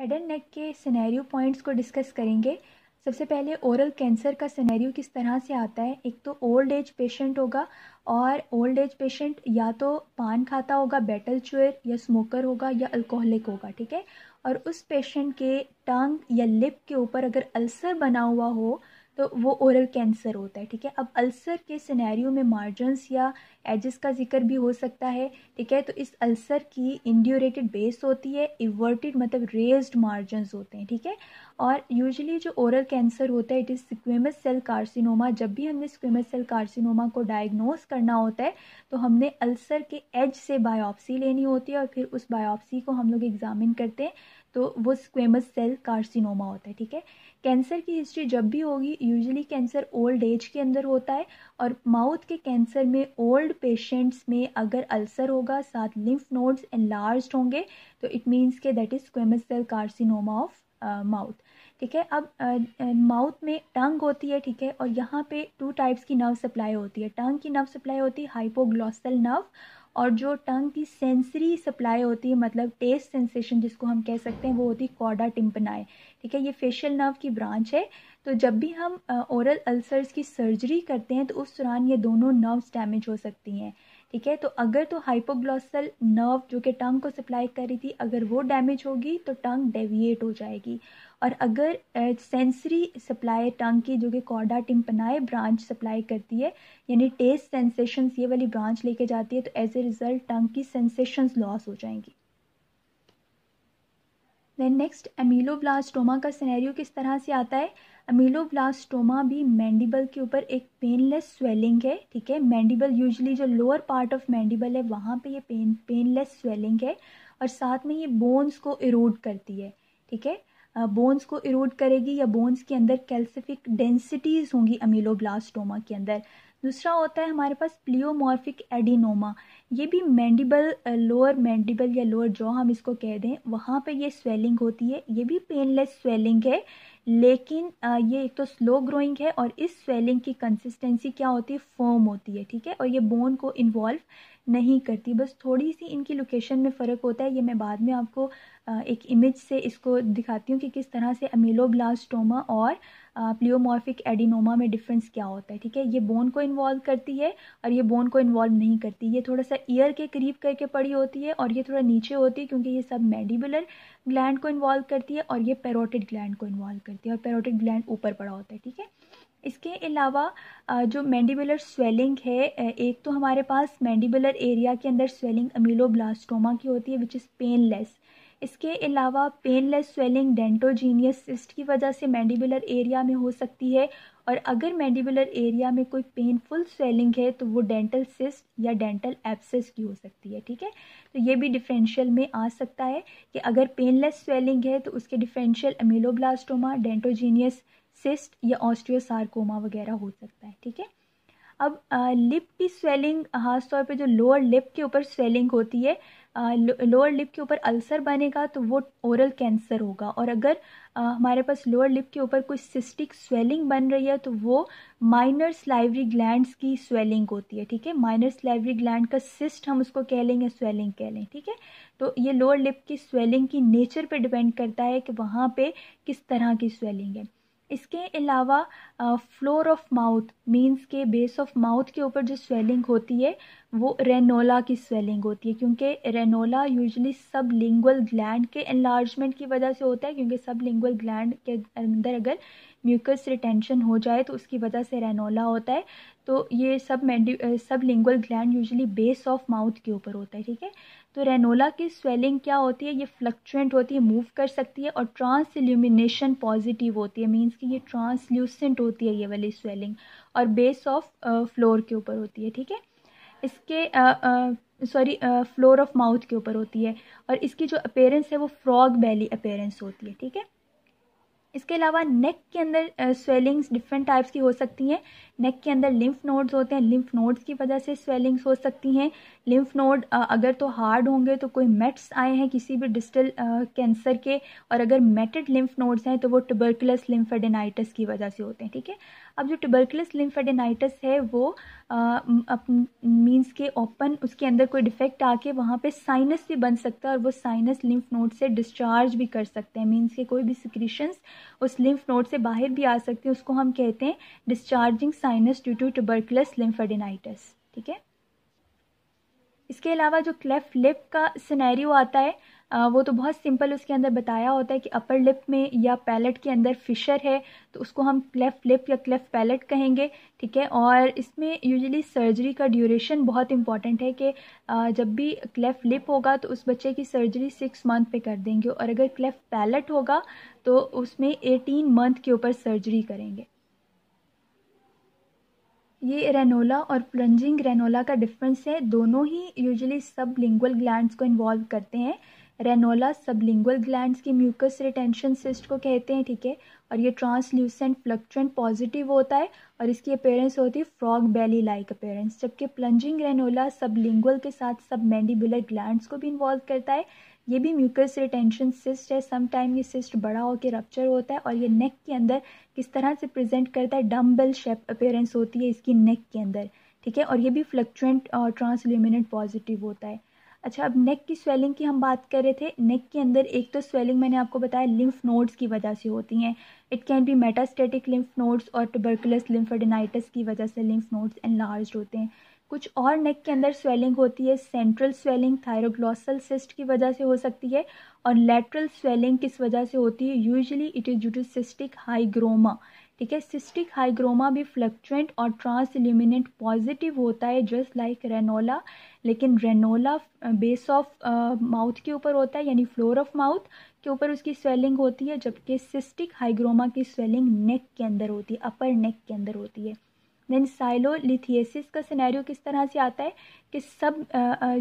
head and नेक के scenario points को discuss करेंगे सबसे पहले ओरल कैंसर का सिनेरियो किस तरह से आता है एक तो ओल्ड एज पेशेंट होगा और ओल्ड एज पेशेंट या तो पान खाता होगा बैटल चुअर या स्मोकर होगा या अल्कोहलिक होगा ठीक है और उस पेशेंट के टंग या लिप के ऊपर अगर अल्सर बना हुआ हो तो वो ओरल कैंसर होता है ठीक है अब अल्सर के सिनेरियो में मार्जन्स या एजेस का जिक्र भी हो सकता है ठीक है तो इस अल्सर की इंड्योरेटेड बेस होती है इवर्टेड मतलब रेज्ड मार्जन्स होते हैं ठीक है और यूजली जो ओरल कैंसर होता है it is squamous cell carcinoma जब भी हमने स्क्वेमस सेल कार्सिनोमा को डायग्नोस करना होता है तो हमने अल्सर के एज से बायोप्सी लेनी होती है और फिर उस बायोप्सी को हम लोग एग्जामिन करते हैं तो वो स्क्वेमस सेल कार्सिनोमा होता है ठीक है कैंसर की हिस्ट्री जब भी होगी यूजुअली कैंसर ओल्ड एज के अंदर होता है और माउथ के कैंसर में ओल्ड पेशेंट्स में अगर अल्सर होगा साथ लिम्फ नोड्स एनलार्ज होंगे तो इट मीन्स के that is squamous cell carcinoma of mouth ठीक है अब माउथ uh, uh में टंग होती है ठीक है और यहाँ पे टू टाइप्स की नर्व सप्लाई होती है टंग की नर्व सप्लाई होती है हाइपोग्लॉसल नर्व और जो टंग की सेंसरी सप्लाई होती है मतलब टेस्ट सेंसेशन जिसको हम कह सकते हैं वो होती है कॉडा टिम्पनाए ठीक है ये फेशियल नर्व की ब्रांच है तो जब भी हम ओरल अल्सर्स की सर्जरी करते हैं तो उस दौरान ये दोनों नर्व्स डैमेज हो सकती हैं ठीक है तो अगर तो हाइपोग्लॉसल नर्व जो कि टंग को सप्लाई कर रही थी अगर वो डैमेज होगी तो टंग डेविएट हो जाएगी और अगर सेंसरी सप्लाई टंग की जो कि कॉर्डा टिम्पनाए ब्रांच सप्लाई करती है यानी टेस्ट सेंसेशंस ये वाली ब्रांच लेके जाती है तो एज ए रिज़ल्ट टंग की सेंसेशंस लॉस हो जाएंगी देन नेक्स्ट ब्लास्टोमा का सिनेरियो किस तरह से आता है अमीलोब्लास्टोमा भी मैंडिबल के ऊपर एक पेनलेस स्वेलिंग है ठीक है मैंडिबल यूजली जो लोअर पार्ट ऑफ मैंडिबल है वहाँ पे ये पेन पेनलेस स्वेलिंग है और साथ में ये बोन्स को इरोड करती है ठीक है बोन्स को इरोड करेगी या बोन्स के अंदर कैल्सिफिक डेंसिटीज़ होंगी अमीलोब्लास्टोमा के अंदर दूसरा होता है हमारे पास प्लियोमॉर्फिक एडिनोमा ये भी मैंडिबल लोअर मैंडिबल या लोअर जॉ हम इसको कह दें वहाँ पे ये स्वेलिंग होती है ये भी पेनलेस स्वेलिंग है लेकिन ये एक तो स्लो ग्रोइंग है और इस स्वेलिंग की कंसिस्टेंसी क्या होती है फॉर्म होती है ठीक है और ये बोन को इन्वॉल्व नहीं करती बस थोड़ी सी इनकी लोकेशन में फ़र्क होता है ये मैं बाद में आपको एक इमेज से इसको दिखाती हूँ कि किस तरह से अमीलोब्लास्टोमा और प्लियोमॉर्फिक एडिनोमा में डिफरेंस क्या होता है ठीक है ये बोन को इन्वॉल्व करती है और ये बोन को इन्वॉल्व नहीं करती ये थोड़ा सा ईयर के करीब करके पड़ी होती है और ये थोड़ा नीचे होती है क्योंकि ये सब मेडिबुलर ग्लैंड को इन्वॉल्व करती है और ये पेरोटिड ग्लैंड को इन्वॉल्व करती है और पेरोटिड ग्लैंड ऊपर पड़ा होता है ठीक है इसके अलावा जो मैंडिबुलर स्वेलिंग है एक तो हमारे पास मैंडिबुलर एरिया के अंदर स्वेलिंग अमीलोब्लास्टोमा की होती है विच इज़ पेनलेस इसके अलावा पेनलेस स्वेलिंग डेंटोजीनियस सिस्ट की वजह से मैंडिबुलर एरिया में हो सकती है और अगर मैंडिबुलर एरिया में कोई पेनफुल स्वेलिंग है तो वो डेंटल सिस्ट या डेंटल एब्सेस की हो सकती है ठीक है तो ये भी डिफरेंशियल में आ सकता है कि अगर पेनलेस स्वेलिंग है तो उसके डिफरेंशियल अमीलोब्लास्टोमा डेंटोजीनियस सिस्ट या ऑस्ट्रियोसारकोमा वगैरह हो सकता है ठीक है अब लिप की स्वेलिंग ख़ासतौर पर जो लोअर लिप के ऊपर स्वेलिंग होती है लोअर लिप के ऊपर अल्सर बनेगा तो वो ओरल कैंसर होगा और अगर हमारे पास लोअर लिप के ऊपर कोई सिस्टिक स्वेलिंग बन रही है तो वो माइनर स्लाइवरी ग्लैंड की स्वेलिंग होती है ठीक है माइनर स्लाइवरी ग्लैंड का सिस्ट हम उसको कह लेंगे स्वेलिंग कह लें ठीक है तो ये लोअर लिप की स्वेलिंग की नेचर पे डिपेंड करता है कि वहाँ पे किस तरह की स्वेलिंग है इसके अलावा फ्लोर ऑफ माउथ मीन्स के बेस ऑफ माउथ के ऊपर जो स्वेलिंग होती है वो रेनोला की स्वेलिंग होती है क्योंकि ranula usually sublingual gland के एनलार्जमेंट की वजह से होता है क्योंकि सब लिंगल ग्लैंड के अंदर अगर म्यूकस रिटेंशन हो जाए तो उसकी वजह से रेनोला होता है तो ये sub medi sublingual gland usually base of mouth के ऊपर होता है ठीक है तो रेनोला की स्वेलिंग क्या होती है ये फ्लक्चुएंट होती है मूव कर सकती है और ट्रांस इल्यूमिनेशन पॉजिटिव होती है मीन्स कि ये ट्रांसल्यूसेंट होती है ये वाली स्वेलिंग और बेस ऑफ फ्लोर के ऊपर होती है ठीक है इसके सॉरी फ्लोर ऑफ माउथ के ऊपर होती है और इसकी जो अपेयरेंस है वो फ्रॉग बैली अपेयरेंस होती है ठीक है इसके अलावा नेक के अंदर स्वेलिंग्स डिफरेंट टाइप्स की हो सकती हैं नेक के अंदर लिम्फ नोड्स होते हैं लिम्फ नोड्स की वजह से स्वेलिंग्स हो सकती हैं लिम्फ नोड अगर तो हार्ड होंगे तो कोई मेट्स आए हैं किसी भी डिस्टल कैंसर के और अगर मेटेड लिम्फ नोड्स हैं तो वो ट्यूबरकुलस लिम्फेडेनाइटिस की वजह से होते हैं ठीक है अब जो ट्यूबरकुलस लिम्फेडेनाइटिस है वो मीन्स के ओपन उसके अंदर कोई डिफेक्ट आके वहाँ पे साइनस भी बन सकता है और वो साइनस लिम्फ नोड से डिस्चार्ज भी कर सकते हैं मीन्स के कोई भी सिक्रीशंस उस लिम्फ नोड से बाहर भी आ सकते हैं उसको हम कहते हैं discharging sinus due to tuberculous lymphadenitis ठीक है इसके अलावा जो क्लेफ लिप का सिनेरियो आता है वो तो बहुत सिंपल उसके अंदर बताया होता है कि अपर लिप में या पैलेट के अंदर फिशर है तो उसको हम क्लेफ लिप या क्लेफ पैलेट कहेंगे ठीक है और इसमें यूजुअली सर्जरी का ड्यूरेशन बहुत इंपॉर्टेंट है कि जब भी क्लेफ लिप होगा तो उस बच्चे की सर्जरी सिक्स मंथ पे कर देंगे और अगर क्लेफ पैलेट होगा तो उसमें एटीन मंथ के ऊपर सर्जरी करेंगे ये रेनोला और प्लंजिंग रेनोला का डिफरेंस है दोनों ही यूजुअली सब लिंगुअल ग्लैंड को इन्वॉल्व करते हैं रेनोला सब लिंगुअल ग्लैंड की म्यूकस रिटेंशन सिस्ट को कहते हैं ठीक है और ये ट्रांसल्यूसेंट फ्लक्चुएंट पॉजिटिव होता है और इसकी अपेयरेंस होती है फ्रॉग बेली लाइक अपेयरेंस जबकि प्लंजिंग रेनोला सब लिंगुअल के साथ सब मैंडिबुलर ग्लैंड को भी इन्वॉल्व करता है ये भी म्यूकस रिटेंशन सिस्ट है समटाइम ये सिस्ट बड़ा होकर रप्चर होता है और ये नेक के अंदर किस तरह से प्रेजेंट करता है डम्बल शेप अपेयरेंस होती है इसकी नेक के अंदर ठीक है और ये भी फ्लक्चुएंट और ट्रांसल्यूमिनेंट पॉजिटिव होता है अच्छा अब नेक की स्वेलिंग की हम बात कर रहे थे नेक के अंदर एक तो स्वेलिंग मैंने आपको बताया लिम्फ नोड्स की वजह से होती हैं it can be metastatic lymph nodes और टबर्कुलस लिम्फेडेनाइटिस की वजह से लिम्फ नोड्स एनलार्ज होते हैं कुछ और नेक के अंदर स्वेलिंग होती है सेंट्रल स्वेलिंग थायरोग्लॉसल सिस्ट की वजह से हो सकती है और लेटरल स्वेलिंग किस वजह से होती है usually it is due to cystic hygroma ठीक है सिस्टिक हाइग्रोमा भी फ्लक्चुएंट और ट्रांस इल्यूमिनेंट पॉजिटिव होता है जस्ट लाइक रेनोला लेकिन रेनोला बेस ऑफ माउथ के ऊपर होता है यानी फ्लोर ऑफ माउथ के ऊपर उसकी स्वेलिंग होती है जबकि सिस्टिक हाइग्रोमा की स्वेलिंग नेक के अंदर होती है अपर नेक के अंदर होती है देन साइलोलिथियसिस का सिनेरियो किस तरह से आता है कि सब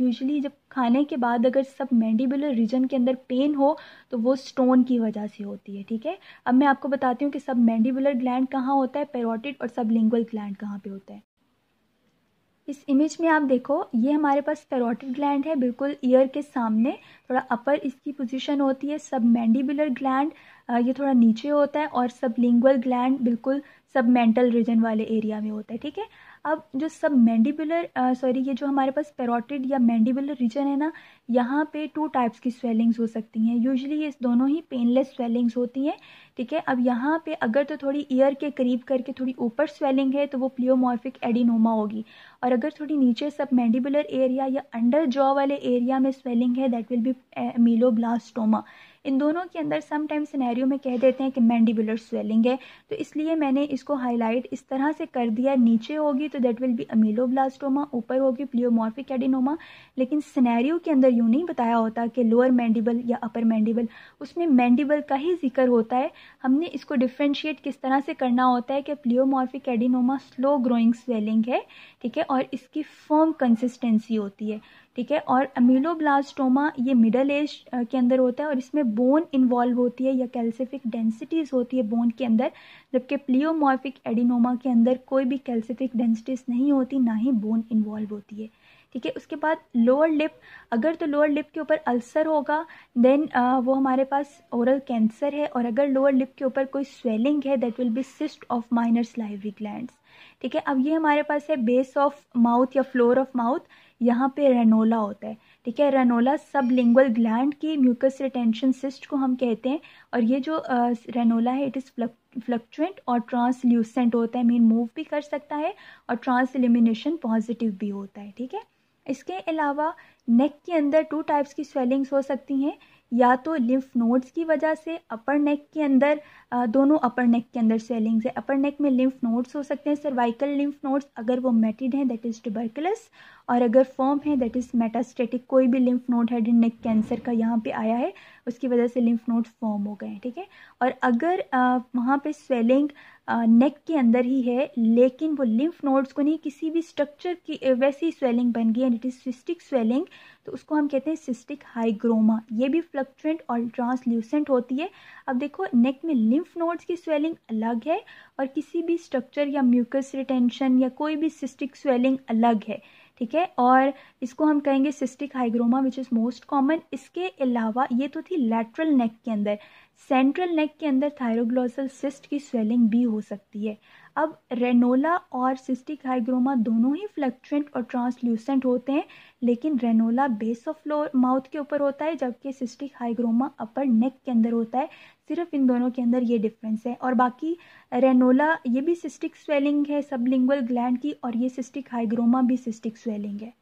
यूजली जब खाने के बाद अगर सब मैंडिबुलर रीजन के अंदर पेन हो तो वो स्टोन की वजह से होती है ठीक है अब मैं आपको बताती हूँ कि सब मैंडिबुलर ग्लैंड कहाँ होता है पेरोटिड और सब लिंगुअल ग्लैंड कहाँ पर होता है इस इमेज में आप देखो ये हमारे पास पेरोटिड ग्लैंड है बिल्कुल ईयर के सामने थोड़ा अपर इसकी पोजीशन होती है सब मैंडिबुलर ग्लैंड ये थोड़ा नीचे होता है और सब लिंगुअल ग्लैंड बिल्कुल सब मेंटल रीजन वाले एरिया में होता है ठीक है अब जो सब मैंडिबुलर सॉरी ये जो हमारे पास पेरोटिड या मैंडिबुलर रीजन है ना यहाँ पे टू टाइप्स की स्वेलिंग्स हो सकती हैं यूजली ये दोनों ही पेनलेस स्वेलिंग्स होती हैं ठीक है अब यहाँ पे अगर तो थोड़ी ईयर के करीब करके थोड़ी ऊपर स्वेलिंग है तो वो प्लियोमॉर्फिक एडिनोमा होगी और अगर थोड़ी नीचे सब मैंडिबुलर एरिया या अंडर जॉ वाले एरिया में स्वेलिंग है दैट विल बी मीलोब्लास्टोमा इन दोनों के अंदर सम टाइम सिनेरियो में कह देते हैं कि मैंडिबुलर स्वेलिंग है तो इसलिए मैंने इसको हाईलाइट इस तरह से कर दिया नीचे होगी तो देट विल बी अमीलोब्लास्टोमा ऊपर होगी प्लियोमॉर्फिक एडिनोमा लेकिन सिनेरियो के अंदर यूँ नहीं बताया होता कि लोअर मैंडिबल या अपर मैंडिबल उसमें मैंडिबल का ही जिक्र होता है हमने इसको डिफ्रेंशिएट किस तरह से करना होता है कि pleomorphic adenoma slow growing swelling है ठीक है और इसकी फॉर्म कंसिस्टेंसी होती है ठीक है और अमीलोब्लास्टोमा ये मिडल एज के अंदर होता है और इसमें बोन इन्वॉल्व होती है या कैल्सिफिक डेंसिटीज़ होती है बोन के अंदर जबकि प्लियोमॉर्फिक एडिनोमा के अंदर कोई भी कैल्सिफिक डेंसिटीज़ नहीं होती ना ही बोन इन्वॉल्व होती है ठीक है उसके बाद लोअर लिप अगर तो लोअर लिप के ऊपर अल्सर होगा देन uh, वो हमारे पास ओरल कैंसर है और अगर लोअर लिप के ऊपर कोई स्वेलिंग है that will be cyst of minor salivary gland ठीक है अब ये हमारे पास है बेस ऑफ माउथ या फ्लोर ऑफ माउथ यहाँ पे रेनोला होता है ठीक है रेनोला सब लिंगल ग्लैंड की म्यूकस रिटेंशन सिस्ट को हम कहते हैं और ये जो रेनोला uh, है इट इज़ फ्लक्चुएंट और ट्रांसल्यूसेंट होता है मीन मूव भी कर सकता है और ट्रांस एलिमिनेशन पॉजिटिव भी होता है ठीक है इसके अलावा नेक के अंदर टू टाइप्स की स्वेलिंग्स हो सकती हैं या तो लिम्फ नोड्स की वजह से अपर नेक के अंदर दोनों अपर नेक के अंदर स्वेलिंग्स है अपर नेक में लिम्फ नोड्स हो सकते हैं सर्वाइकल लिम्फ नोड्स अगर वो मेटिड हैं दैट इज़ ट्यूबरकुलस और अगर फॉर्म है दैट इज़ मेटास्टेटिक कोई भी lymph node head and neck cancer का यहाँ पे आया है उसकी वजह से लिम्फ नोड्स फॉर्म हो गए हैं ठीक है और अगर वहाँ पर स्वेलिंग नेक के अंदर ही है लेकिन वो लिम्फ नोड्स को नहीं किसी भी स्ट्रक्चर की वैसी स्वेलिंग बन गई and it is cystic swelling तो उसको हम कहते हैं सिस्टिक हाइग्रोमा ये भी फ्लक्चुएंट और ट्रांसल्यूसेंट होती है अब देखो नेक में लिम्फ नोड्स की स्वेलिंग अलग है और किसी भी स्ट्रक्चर या म्यूकस रिटेंशन या कोई भी सिस्टिक स्वेलिंग अलग है ठीक है और इसको हम कहेंगे cystic hygroma which is most common इसके अलावा ये तो थी लैटरल नेक के अंदर सेंट्रल नेक के अंदर थायरोग्लोसल सिस्ट की स्वेलिंग भी हो सकती है अब रेनोला और सिस्टिक हाइग्रोमा दोनों ही फ्लक्चुएंट और ट्रांसल्यूसेंट होते हैं लेकिन ranula base of lower mouth के ऊपर होता है जबकि सिस्टिक हाइग्रोमा अपर नेक के अंदर होता है सिर्फ इन दोनों के अंदर ये डिफरेंस है और बाकी रेनोला ये भी सिस्टिक स्वेलिंग है सबलिंगुअल ग्लैंड की और ये सिस्टिक हाइग्रोमा भी सिस्टिक स्वेलिंग है